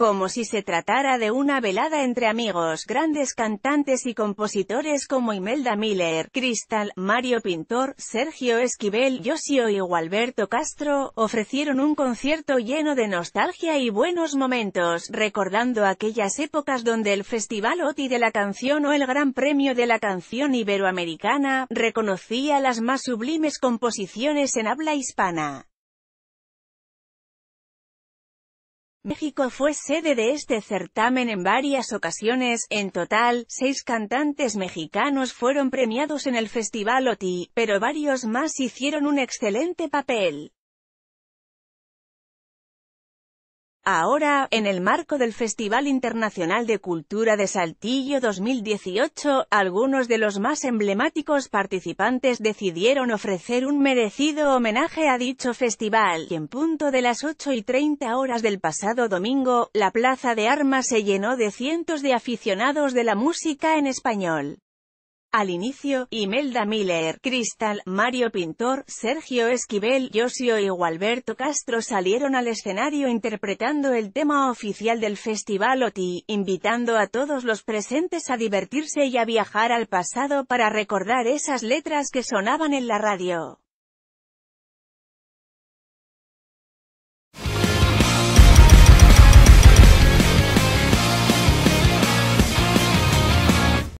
como si se tratara de una velada entre amigos, grandes cantantes y compositores como Imelda Miller, Cristal, Mario Pintor, Sergio Esquivel, Josio y Gualberto Castro, ofrecieron un concierto lleno de nostalgia y buenos momentos, recordando aquellas épocas donde el Festival OTI de la Canción o el Gran Premio de la Canción Iberoamericana, reconocía las más sublimes composiciones en habla hispana. México fue sede de este certamen en varias ocasiones, en total, seis cantantes mexicanos fueron premiados en el Festival OTI, pero varios más hicieron un excelente papel. Ahora, en el marco del Festival Internacional de Cultura de Saltillo 2018, algunos de los más emblemáticos participantes decidieron ofrecer un merecido homenaje a dicho festival, y en punto de las 8 y 30 horas del pasado domingo, la Plaza de Armas se llenó de cientos de aficionados de la música en español. Al inicio, Imelda Miller, Cristal, Mario Pintor, Sergio Esquivel, Josio y Gualberto Castro salieron al escenario interpretando el tema oficial del festival OTI, invitando a todos los presentes a divertirse y a viajar al pasado para recordar esas letras que sonaban en la radio.